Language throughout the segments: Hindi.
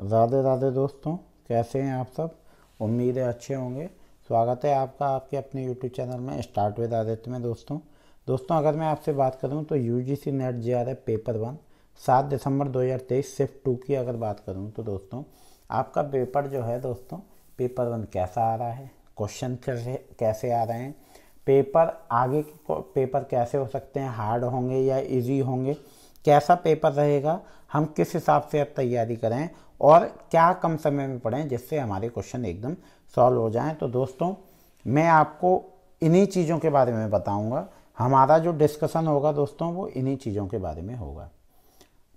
राधे राधे दोस्तों कैसे हैं आप सब उम्मीद है अच्छे होंगे स्वागत है आपका आपके अपने यूट्यूब चैनल में स्टार्ट विद आदित्य में दोस्तों दोस्तों अगर मैं आपसे बात करूं तो U G C NET J R paper one सात दिसंबर 2023 सिफ्ट टू की अगर बात करूं तो दोस्तों आपका पेपर जो है दोस्तों पेपर वन कैसा आ रहा है क्वेश्चन कैसे कैसे आ रहे हैं पेपर आगे पेपर कैसे हो सकते हैं हार्ड होंगे या ईजी होंगे कैसा पेपर रहेगा हम किस हिसाब से अब तैयारी करें और क्या कम समय में पढ़ें जिससे हमारे क्वेश्चन एकदम सॉल्व हो जाएं तो दोस्तों मैं आपको इन्हीं चीज़ों के बारे में बताऊंगा हमारा जो डिस्कशन होगा दोस्तों वो इन्हीं चीज़ों के बारे में होगा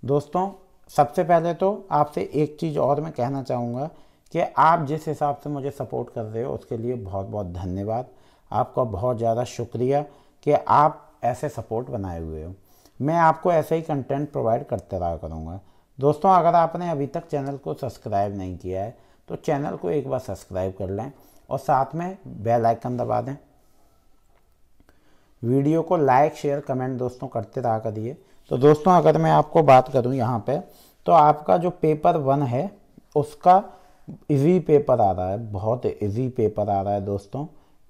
दोस्तों सबसे पहले तो आपसे एक चीज़ और मैं कहना चाहूँगा कि आप जिस हिसाब से मुझे सपोर्ट कर रहे हो उसके लिए बहुत बहुत धन्यवाद आपका बहुत ज़्यादा शुक्रिया कि आप ऐसे सपोर्ट बनाए हुए हो मैं आपको ऐसे ही कंटेंट प्रोवाइड करते रहा करूँगा दोस्तों अगर आपने अभी तक चैनल को सब्सक्राइब नहीं किया है तो चैनल को एक बार सब्सक्राइब कर लें और साथ में बेल आइकन दबा दें वीडियो को लाइक शेयर कमेंट दोस्तों करते रहा करिए तो दोस्तों अगर मैं आपको बात करूं यहाँ पे तो आपका जो पेपर वन है उसका इजी पेपर आ रहा है बहुत इजी पेपर आ रहा है दोस्तों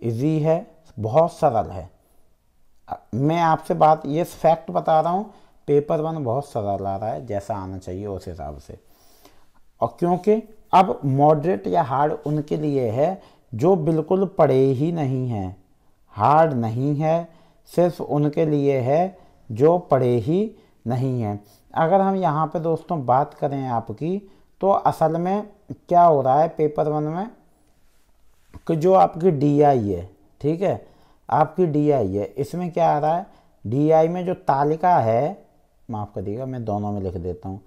इजी है बहुत सरल है मैं आपसे बात ये फैक्ट बता रहा हूँ पेपर वन बहुत सरल आ रहा है जैसा आना चाहिए उस हिसाब से और क्योंकि अब मॉडरेट या हार्ड उनके लिए है जो बिल्कुल पढ़े ही नहीं हैं हार्ड नहीं है सिर्फ उनके लिए है जो पढ़े ही नहीं हैं अगर हम यहाँ पे दोस्तों बात करें आपकी तो असल में क्या हो रहा है पेपर वन में कि जो आपकी डी आई है ठीक है आपकी डी आई है इसमें क्या आ रहा है डी आई में जो तालिका है माफ़ करिएगा मैं दोनों में लिख देता हूँ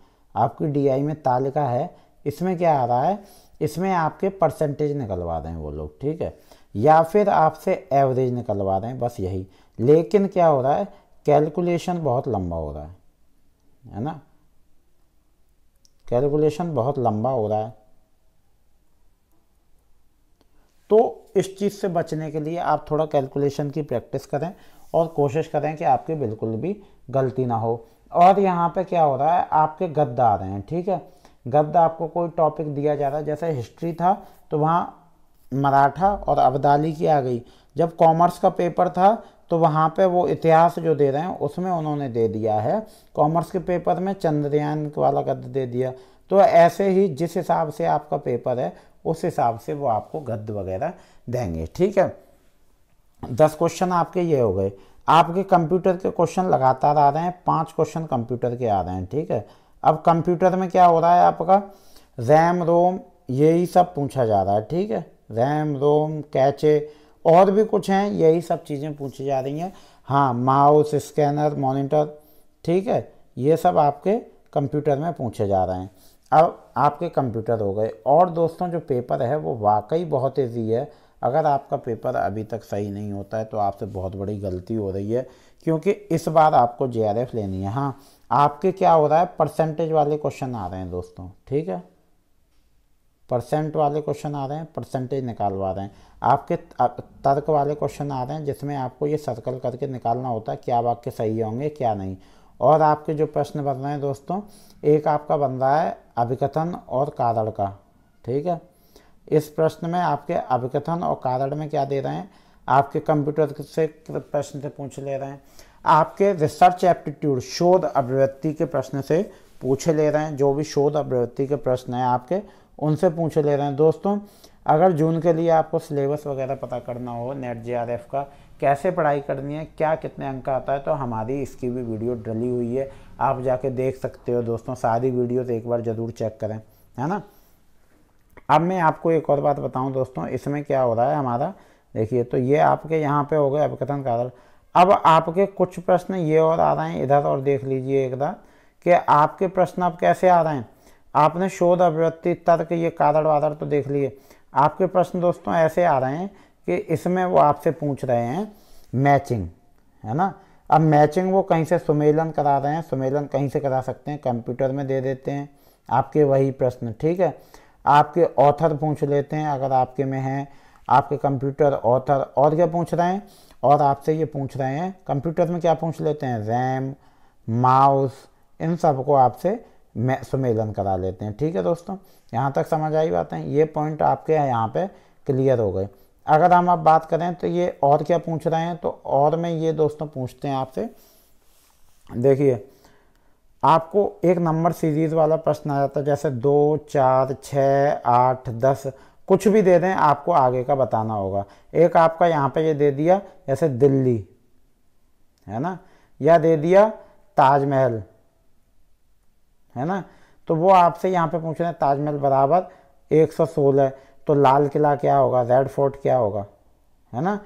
आपकी डी में तालिका है इसमें क्या आ रहा है इसमें आपके परसेंटेज निकलवा रहे हैं वो लोग ठीक है या फिर आपसे एवरेज निकलवा रहे हैं बस यही लेकिन क्या हो रहा है कैलकुलेशन बहुत लंबा हो रहा है है ना कैलकुलेशन बहुत लंबा हो रहा है तो इस चीज़ से बचने के लिए आप थोड़ा कैलकुलेशन की प्रैक्टिस करें और कोशिश करें कि आपके बिल्कुल भी गलती ना हो और यहाँ पे क्या हो रहा है आपके गद्द आ रहे हैं ठीक है गद्द आपको कोई टॉपिक दिया जा रहा है जैसे हिस्ट्री था तो वहाँ मराठा और अबदाली की आ गई जब कॉमर्स का पेपर था तो वहाँ पे वो इतिहास जो दे रहे हैं उसमें उन्होंने दे दिया है कॉमर्स के पेपर में चंद्रयान वाला गद्द दे दिया तो ऐसे ही जिस हिसाब से आपका पेपर है उस हिसाब से वो आपको गद्द वगैरह देंगे ठीक है दस क्वेश्चन आपके ये हो गए आपके कंप्यूटर के क्वेश्चन लगातार आ रहे हैं पांच क्वेश्चन कंप्यूटर के आ रहे हैं ठीक है अब कंप्यूटर में क्या हो रहा है आपका रैम रोम यही सब पूछा जा रहा है ठीक है रैम रोम कैचे और भी कुछ हैं यही सब चीज़ें पूछी जा रही हैं हाँ माउस स्कैनर मॉनिटर ठीक है ये सब आपके कंप्यूटर में पूछे जा रहे हैं अब आपके कंप्यूटर हो गए और दोस्तों जो पेपर है वो वाकई बहुत ईजी है अगर आपका पेपर अभी तक सही नहीं होता है तो आपसे बहुत बड़ी गलती हो रही है क्योंकि इस बार आपको जे लेनी है हाँ आपके क्या हो रहा है परसेंटेज वाले क्वेश्चन आ रहे हैं दोस्तों ठीक है परसेंट वाले क्वेश्चन आ रहे हैं परसेंटेज निकालवा रहे हैं आपके तर्क वाले क्वेश्चन आ रहे हैं जिसमें आपको ये सर्कल करके निकालना होता है क्या वाक्य सही होंगे क्या नहीं और आपके जो प्रश्न बन रहे हैं दोस्तों एक आपका बन रहा है अभिकथन और कारण का ठीक है इस प्रश्न में आपके अभिकथन और कारण में क्या दे रहे हैं आपके कंप्यूटर से प्रश्न से पूछ ले रहे हैं आपके रिसर्च एप्टीट्यूड शोध अभिव्यक्ति के प्रश्न से पूछे ले रहे हैं जो भी शोध अभिव्यक्ति के प्रश्न हैं आपके उनसे पूछे ले रहे हैं दोस्तों अगर जून के लिए आपको सिलेबस वगैरह पता करना हो नेट जे का कैसे पढ़ाई करनी है क्या कितने अंक आता है तो हमारी इसकी भी वीडियो डली हुई है आप जाके देख सकते हो दोस्तों सारी वीडियोज़ एक बार ज़रूर चेक करें है ना अब मैं आपको एक और बात बताऊं दोस्तों इसमें क्या हो रहा है हमारा देखिए तो ये आपके यहाँ पे हो गए अपकथन का आधार अब आपके कुछ प्रश्न ये और आ रहे हैं इधर और देख लीजिए एक बार कि आपके प्रश्न अब कैसे आ रहे हैं आपने शोध अभिव्यक्ति तर्क ये कारण वादर तो देख लिए आपके प्रश्न दोस्तों ऐसे आ रहे हैं कि इसमें वो आपसे पूछ रहे हैं मैचिंग है ना अब मैचिंग वो कहीं से सुमेलन करा रहे हैं सुमेलन कहीं से करा सकते हैं कंप्यूटर में दे देते हैं आपके वही प्रश्न ठीक है आपके ऑथर पूछ लेते हैं अगर आपके में हैं आपके कंप्यूटर ऑथर और क्या पूछ रहे हैं और आपसे ये पूछ रहे हैं कंप्यूटर में क्या पूछ लेते हैं रैम माउस इन सब को आपसे सुमेलन करा लेते हैं ठीक है दोस्तों यहाँ तक समझ आई है ये पॉइंट आपके यहाँ पे क्लियर हो गए अगर हम आप बात करें तो ये और क्या पूछ रहे हैं तो और में ये दोस्तों पूछते हैं आपसे देखिए आपको एक नंबर सीरीज़ वाला प्रश्न आ जाता है जैसे दो चार छः आठ दस कुछ भी दे दें आपको आगे का बताना होगा एक आपका यहाँ पे ये दे दिया जैसे दिल्ली है ना या दे दिया ताजमहल है ना तो वो आपसे यहाँ पे पूछ रहे हैं ताजमहल बराबर एक सौ सोलह तो लाल किला क्या होगा रेड फोर्ट क्या होगा है ना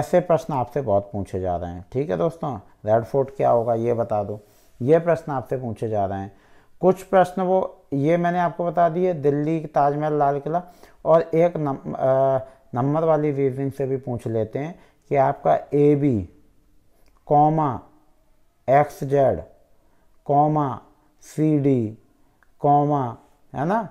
ऐसे प्रश्न आपसे बहुत पूछे जा रहे हैं ठीक है दोस्तों रेड फोर्ट क्या होगा ये बता दो ये प्रश्न आपसे पूछे जा रहे हैं कुछ प्रश्न वो ये मैंने आपको बता दिए दिल्ली ताजमहल लाल किला और एक नंबर वाली वीविंग से भी पूछ लेते हैं कि आपका A B comma X Z comma C D comma है ना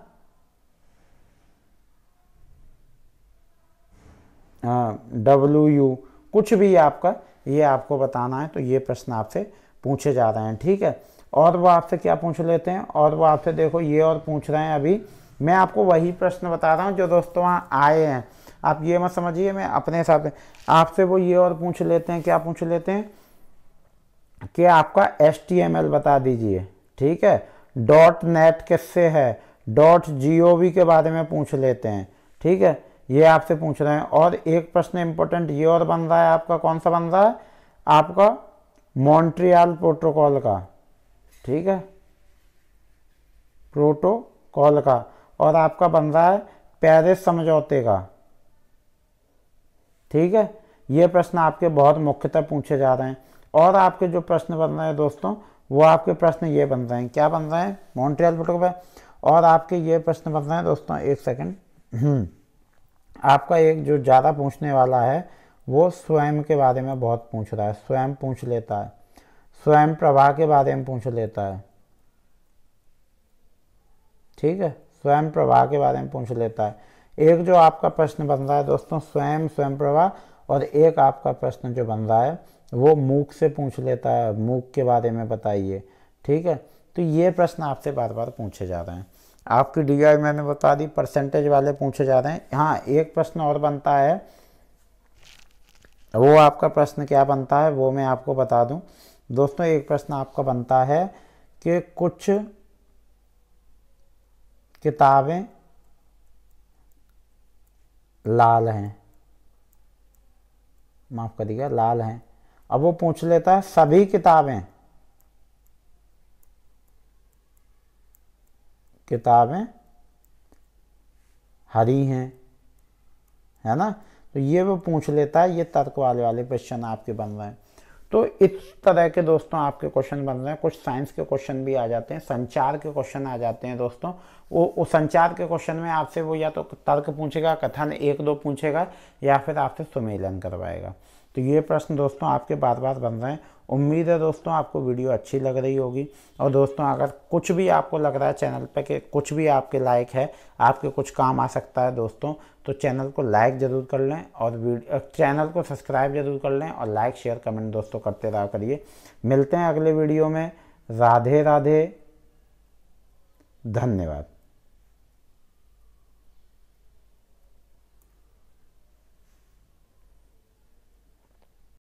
डब्ल्यू यू कुछ भी आपका ये आपको बताना है तो ये प्रश्न आपसे पूछे जा रहे हैं ठीक है और वो आपसे क्या पूछ लेते हैं और वो आपसे देखो ये और पूछ रहे हैं अभी मैं आपको वही प्रश्न बता रहा हूँ जो दोस्तों वहाँ आए हैं आप ये मत समझिए मैं अपने हिसाब से आपसे वो ये और पूछ लेते हैं क्या पूछ लेते हैं कि आपका एस बता दीजिए ठीक है डॉट नेट किससे है डॉट जी के बारे में पूछ लेते हैं ठीक है ये आपसे पूछ रहे हैं और एक प्रश्न इम्पोर्टेंट ये और बन रहा है आपका कौन सा बन रहा है आपका मॉन्ट्रियल प्रोटोकॉल का ठीक है प्रोटोकॉल का और आपका बन रहा है पेरिस समझौते का ठीक है ये प्रश्न आपके बहुत मुख्यतः पूछे जा रहे हैं और आपके जो प्रश्न बन रहे हैं दोस्तों वो आपके प्रश्न ये बन रहे हैं क्या बन रहे हैं मॉन्ट्रियल प्रोटोकॉल और आपके ये प्रश्न बन रहे हैं दोस्तों एक सेकंड हम्म। आपका एक जो ज़्यादा पूछने वाला है वो स्वयं के बारे में बहुत पूछ रहा है स्वयं पूछ लेता है स्वयं प्रवाह के बारे में पूछ लेता है ठीक है स्वयं प्रवाह के बारे में पूछ लेता है एक जो आपका प्रश्न बन रहा है दोस्तों स्वयं स्वयं प्रवाह और एक आपका प्रश्न जो बन रहा है वो मूक से पूछ लेता है मूक के बारे में बताइए ठीक है तो ये प्रश्न आपसे बार बार पूछे जा रहे हैं आपकी डी मैंने बता दी परसेंटेज वाले पूछे जा रहे हैं हाँ एक प्रश्न और बनता है वो आपका प्रश्न क्या बनता है वो मैं आपको बता दूं दोस्तों एक प्रश्न आपका बनता है कि कुछ किताबें लाल हैं माफ करिएगा लाल हैं अब वो पूछ लेता है सभी किताबें किताबें हरी हैं है ना तो ये वो पूछ लेता है ये तर्क वाले वाले क्वेश्चन आपके बन रहे हैं तो इस तरह के दोस्तों आपके क्वेश्चन बन रहे हैं कुछ साइंस के क्वेश्चन भी आ जाते हैं संचार के क्वेश्चन आ जाते हैं दोस्तों वो, वो संचार के क्वेश्चन में आपसे वो या तो तर्क पूछेगा कथन एक दो पूछेगा या फिर आपसे सुमेलन करवाएगा तो ये प्रश्न दोस्तों आपके बार बार बन रहे हैं उम्मीद है दोस्तों आपको वीडियो अच्छी लग रही होगी और दोस्तों अगर कुछ भी आपको लग रहा है चैनल पे कि कुछ भी आपके लायक है आपके कुछ काम आ सकता है दोस्तों तो चैनल को लाइक ज़रूर कर लें और चैनल को सब्सक्राइब जरूर कर लें और लाइक शेयर कमेंट दोस्तों करते रहा करिए मिलते हैं अगले वीडियो में राधे राधे धन्यवाद